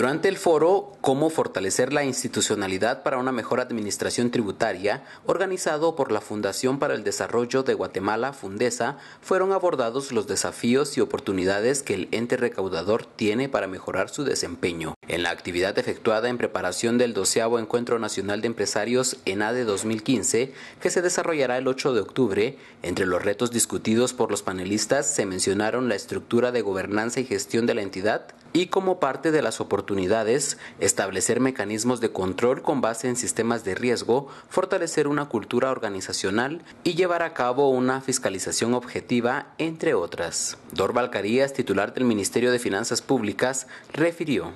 Durante el foro Cómo fortalecer la institucionalidad para una mejor administración tributaria, organizado por la Fundación para el Desarrollo de Guatemala, Fundesa, fueron abordados los desafíos y oportunidades que el ente recaudador tiene para mejorar su desempeño. En la actividad efectuada en preparación del 12 Encuentro Nacional de Empresarios en ADE 2015, que se desarrollará el 8 de octubre, entre los retos discutidos por los panelistas se mencionaron la estructura de gobernanza y gestión de la entidad, y como parte de las oportunidades, establecer mecanismos de control con base en sistemas de riesgo, fortalecer una cultura organizacional y llevar a cabo una fiscalización objetiva, entre otras. Dorval Carías, titular del Ministerio de Finanzas Públicas, refirió.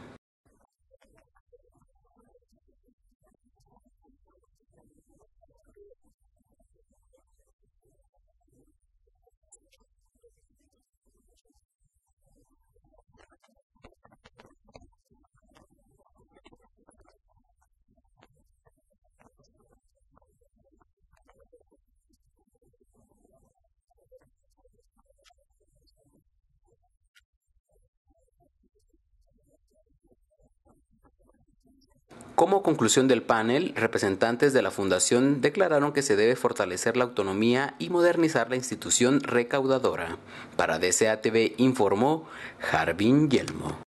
Como conclusión del panel, representantes de la Fundación declararon que se debe fortalecer la autonomía y modernizar la institución recaudadora. Para DCATV informó jarvin Yelmo.